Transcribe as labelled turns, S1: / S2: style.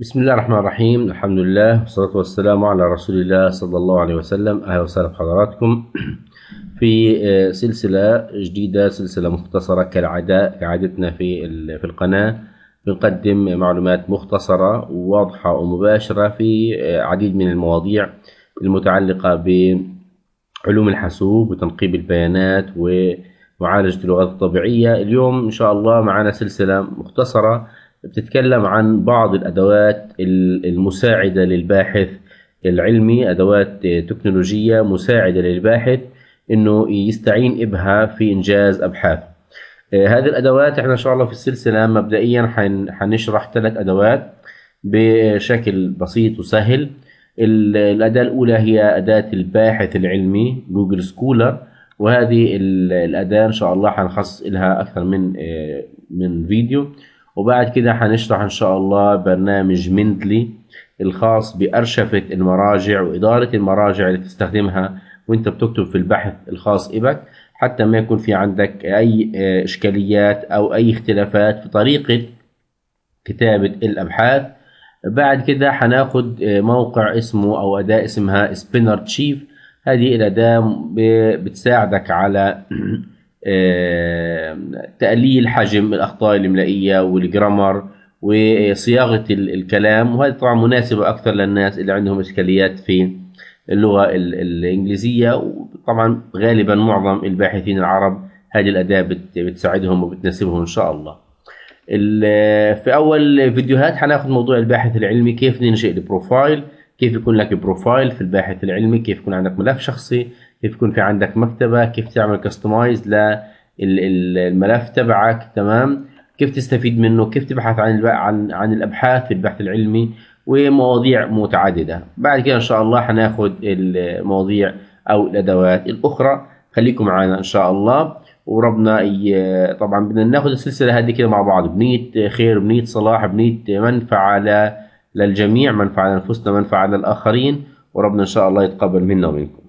S1: بسم الله الرحمن الرحيم الحمد لله والصلاة والسلام على رسول الله صلى الله عليه وسلم أهلا وسهلا بحضراتكم في سلسلة جديدة سلسلة مختصرة كالعادة كعادتنا في في القناة بنقدم معلومات مختصرة وواضحة ومباشرة في عديد من المواضيع المتعلقة بعلوم الحاسوب وتنقيب البيانات ومعالجة اللغات الطبيعية اليوم إن شاء الله معنا سلسلة مختصرة بتتكلم عن بعض الادوات المساعده للباحث العلمي ادوات تكنولوجيه مساعده للباحث انه يستعين بها في انجاز ابحاثه آه، هذه الادوات احنا ان شاء الله في السلسله مبدئيا حنشرح ثلاث ادوات بشكل بسيط وسهل الاداه الاولى هي اداه الباحث العلمي جوجل سكولر وهذه الاداه ان شاء الله حنخصص لها اكثر من آه، من فيديو وبعد كده هنشرح ان شاء الله برنامج مندلي الخاص بأرشفة المراجع وإدارة المراجع اللي بتستخدمها وانت بتكتب في البحث الخاص بك حتى ما يكون في عندك أي آه، إشكاليات أو أي اختلافات في طريقة كتابة الأبحاث بعد كده هناخد آه، موقع اسمه أو أداة اسمها سبينر تشيف هذه الأداة بتساعدك على تقليل حجم الاخطاء الاملائيه والجرامر وصياغه الكلام وهذه طبعا مناسبه اكثر للناس اللي عندهم اشكاليات في اللغه الانجليزيه وطبعا غالبا معظم الباحثين العرب هذه الاداه بتساعدهم وبتناسبهم ان شاء الله في اول فيديوهات حناخد موضوع الباحث العلمي كيف ننشئ البروفايل كيف يكون لك بروفايل في الباحث العلمي كيف يكون عندك ملف شخصي كيف يكون في عندك مكتبه كيف تعمل كستمايز للملف تبعك تمام كيف تستفيد منه كيف تبحث عن عن عن الابحاث في البحث العلمي ومواضيع متعدده بعد كده ان شاء الله هناخد المواضيع او الادوات الاخرى خليكم معنا ان شاء الله وربنا طبعا بدنا ناخد السلسله هذه كده مع بعض بنيه خير بنيه صلاح بنيه منفعه للجميع منفعه لانفسنا منفعه للاخرين وربنا ان شاء الله يتقبل منا ومنكم